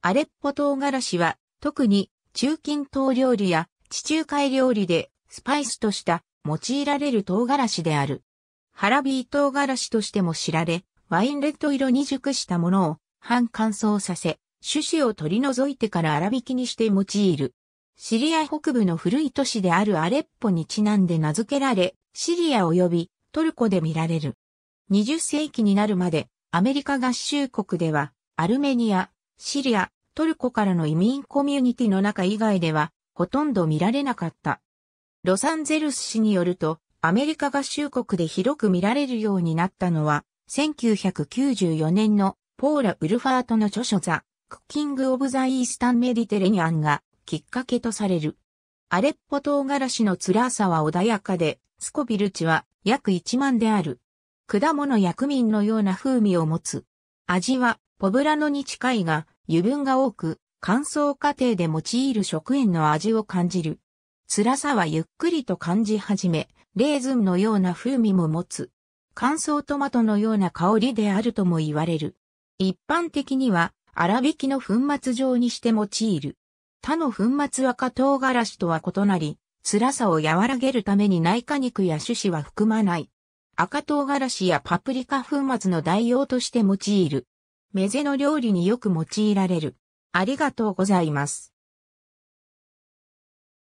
アレッポ唐辛子は、特に中近東料理や地中海料理でスパイスとした用いられる唐辛子である。ハラビー唐辛子としても知られ、ワインレッド色に熟したものを半乾燥させ、種子を取り除いてから粗挽きにして用いる。シリア北部の古い都市であるアレッポにちなんで名付けられ、シリア及びトルコで見られる。20世紀になるまでアメリカ合衆国ではアルメニア、シリア、トルコからの移民コミュニティの中以外では、ほとんど見られなかった。ロサンゼルス市によると、アメリカ合衆国で広く見られるようになったのは、1994年のポーラ・ウルファートの著書ザ・クッキング・オブ・ザ・イースタン・メディテレニアンがきっかけとされる。アレッポ唐辛子の辛さは穏やかで、スコビルチは約1万である。果物やクのような風味を持つ。味はポブラノに近いが、油分が多く、乾燥過程で用いる食塩の味を感じる。辛さはゆっくりと感じ始め、レーズンのような風味も持つ。乾燥トマトのような香りであるとも言われる。一般的には、粗挽きの粉末状にして用いる。他の粉末赤唐辛子とは異なり、辛さを和らげるために内科肉や種子は含まない。赤唐辛子やパプリカ粉末の代用として用いる。メゼの料理によく用いられる。ありがとうございます。